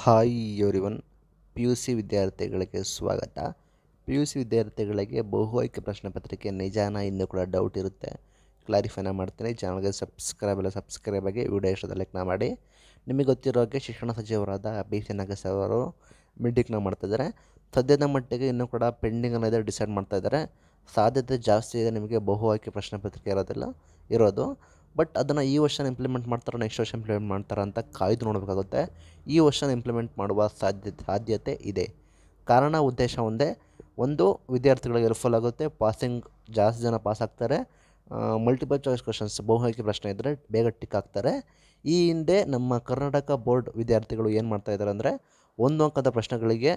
Hi everyone P U C ವಿದ್ಯಾರ್ಥಿಗಳಿಗೆ ಸ್ವಾಗತ P U C ವಿದ್ಯಾರ್ಥಿಗಳಿಗೆ ಬಹು ಆಯ್ಕೆ ಪ್ರಶ್ನೆ ಪತ್ರಿಕೆ ನಿಜಾನ ಇನ್ನೂ ಕೂಡ ಡೌಟ್ ಇರುತ್ತೆ ಕ್ಲಾರಿಫೈನ ಮಾಡ್ತೀನಿ ಚಾನಲ್ಗೆ ಸಬ್ಸ್ಕ್ರೈಬ್ ಎಲ್ಲ ಸಬ್ಸ್ಕ್ರೈಬ್ ಆಗಿ ವಿಡಿಯೋ ಇಷ್ಟದ ಲೆಕ್ಕ ಮಾಡಿ ನಿಮಗೆ ಗೊತ್ತಿರೋ ಹಾಗೆ ಶಿಕ್ಷಣ ಸಚಿವರಾದ ಬಿ ಸಿ ನಾಗೇಶ್ ಅವರು ಮಾಡ್ತಾ ಇದ್ದಾರೆ ಸದ್ಯದ ಮಟ್ಟಿಗೆ ಇನ್ನೂ ಕೂಡ ಪೆಂಡಿಂಗ್ ಅನ್ನೋದೇ ಡಿಸೈಡ್ ಮಾಡ್ತಾ ಇದ್ದಾರೆ ಸಾಧ್ಯತೆ ಜಾಸ್ತಿ ಇದೆ ನಿಮಗೆ ಬಹು ಆಯ್ಕೆ ಪ್ರಶ್ನೆ ಪತ್ರಿಕೆ ಇರೋದಿಲ್ಲ ಇರೋದು ಬಟ್ ಅದನ್ನು ಈ ವರ್ಷ ಇಂಪ್ಲಿಮೆಂಟ್ ಮಾಡ್ತಾರೆ ನೆಕ್ಸ್ಟ್ ವರ್ಷ ಇಂಪ್ಲಿಮೆಂಟ್ ಮಾಡ್ತಾರೆ ಅಂತ ಕಾಯ್ದು ನೋಡಬೇಕಾಗುತ್ತೆ ಈ ವರ್ಷ ಇಂಪ್ಲಿಮೆಂಟ್ ಮಾಡುವ ಸಾಧ್ಯ ಸಾಧ್ಯತೆ ಇದೆ ಕಾರಣ ಉದ್ದೇಶ ಒಂದೇ ಒಂದು ವಿದ್ಯಾರ್ಥಿಗಳಿಗೆ ಹೆಲ್ಪ್ಫುಲ್ ಆಗುತ್ತೆ ಪಾಸಿಂಗ್ ಜಾಸ್ತಿ ಜನ ಪಾಸ್ ಆಗ್ತಾರೆ ಮಲ್ಟಿಪಲ್ ಚಾಯ್ಸ್ ಕ್ವಶನ್ಸ್ ಬಹುಮುಖ್ಯ ಪ್ರಶ್ನೆ ಇದ್ದರೆ ಬೇಗ ಟಿಕ್ ಆಗ್ತಾರೆ ಈ ಹಿಂದೆ ನಮ್ಮ ಕರ್ನಾಟಕ ಬೋರ್ಡ್ ವಿದ್ಯಾರ್ಥಿಗಳು ಏನು ಮಾಡ್ತಾಯಿದ್ದಾರೆ ಅಂದರೆ ಒಂದು ಅಂಕದ ಪ್ರಶ್ನೆಗಳಿಗೆ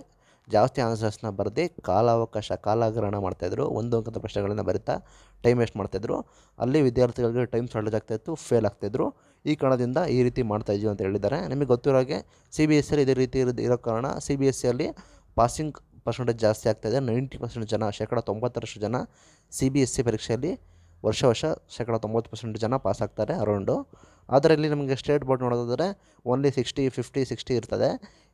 ಜಾಸ್ತಿ ಆನ್ಸರ್ಸ್ನ ಬರೆದು ಕಾಲಾವಕಾಶ ಕಾಲಾಗ್ರಹಣ ಮಾಡ್ತಾಯಿದ್ರು ಒಂದು ಅಂಕದ ಪ್ರಶ್ನೆಗಳನ್ನು ಬರೀತಾ ಟೈಮ್ ವೇಸ್ಟ್ ಮಾಡ್ತಾಯಿದ್ರು ಅಲ್ಲಿ ವಿದ್ಯಾರ್ಥಿಗಳಿಗೆ ಟೈಮ್ ಶಾರ್ಟೇಜ್ ಆಗ್ತಾಯಿತ್ತು ಫೇಲ್ ಆಗ್ತಾಯಿದ್ರು ಈ ಕಾರಣದಿಂದ ಈ ರೀತಿ ಮಾಡ್ತಾಯಿದ್ವಿ ಅಂತ ಹೇಳಿದ್ದಾರೆ ನಿಮಗೆ ಗೊತ್ತಿರೋ ಹಾಗೆ ಸಿ ಬಿ ಎಸ್ ಸಿಲಿ ಇದೇ ರೀತಿ ಇರೋ ಕಾರಣ ಸಿ ಬಿ ಎಸ್ ಸಿಯಲ್ಲಿ ಪಾಸಿಂಗ್ ಪರ್ಸೆಂಟೇಜ್ ಜಾಸ್ತಿ ಆಗ್ತಾಯಿದೆ ನೈಂಟಿ ಪರ್ಸೆಂಟ್ ಜನ ಶೇಕಡ ತೊಂಬತ್ತರಷ್ಟು ಜನ ಸಿ ಬಿ ಎಸ್ ಸಿ ಪರೀಕ್ಷೆಯಲ್ಲಿ ವರ್ಷ ವರ್ಷ ಶೇಕಡ ತೊಂಬತ್ತು ಪರ್ಸೆಂಟ್ ಜನ ಪಾಸ್ ಆಗ್ತಾರೆ ಅರೌಂಡು ಅದರಲ್ಲಿ ನಮಗೆ ಸ್ಟೇಟ್ ಬೋರ್ಡ್ ನೋಡೋದಾದರೆ ಓನ್ಲಿ ಸಿಕ್ಸ್ಟಿ ಫಿಫ್ಟಿ ಸಿಕ್ಸ್ಟಿ ಇರ್ತದೆ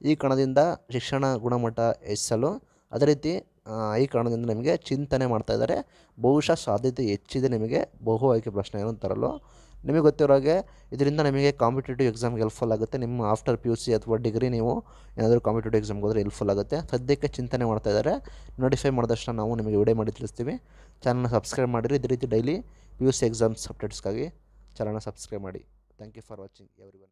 ಈ ಕಾರಣದಿಂದ ಶಿಕ್ಷಣ ಗುಣಮಟ್ಟ ಹೆಚ್ಚಿಸಲು ಅದೇ ರೀತಿ ಈ ಕಾರಣದಿಂದ ನಿಮಗೆ ಚಿಂತನೆ ಮಾಡ್ತಾ ಇದ್ದಾರೆ ಬಹುಶಃ ಸಾಧ್ಯತೆ ಹೆಚ್ಚಿದೆ ನಿಮಗೆ ಬಹು ಆಯ್ಕೆ ಪ್ರಶ್ನೆಯನ್ನು ತರಲು ನಿಮಗೆ ಗೊತ್ತಿರೋ ಹಾಗೆ ಇದರಿಂದ ನಿಮಗೆ ಕಾಂಪಿಟೇಟಿವ್ ಎಕ್ಸಾಮ್ಗೆ ಹೆಲ್ಪ್ಫುಲ್ ಆಗುತ್ತೆ ನಿಮ್ಮ ಆಫ್ಟರ್ ಪಿ ಯು ಸಿ ಅಥವಾ ಡಿಗ್ರಿ ನೀವು ಏನಾದರೂ ಕಾಂಪಿಟೇಟಿವ್ ಎಕ್ಸಾಮ್ಗೆ ಹೋದರೆ ಹೆಲ್ಪ್ಫುಲ್ ಆಗುತ್ತೆ ಸದ್ಯಕ್ಕೆ ಚಿಂತನೆ ಮಾಡ್ತಾ ಇದ್ದಾರೆ ನೋಟಿಫೈ ಮಾಡಿದಷ್ಟು ನಾವು ನಿಮಗೆ ವಿಡಿಯೋ ಮಾಡಿ ತಿಳಿಸ್ತೀವಿ ಚಾನಲ್ನ ಸಬ್ಸ್ಕ್ರೈಬ್ ಮಾಡಿರಿ ಇದೇ ರೀತಿ daily P U C exams ಅಪ್ಡೇಟ್ಸ್ಗಾಗಿ ಚಾನಲ್ನ ಸಬ್ಸ್ಕ್ರೈಬ್ ಮಾಡಿ Thank you for watching everyone.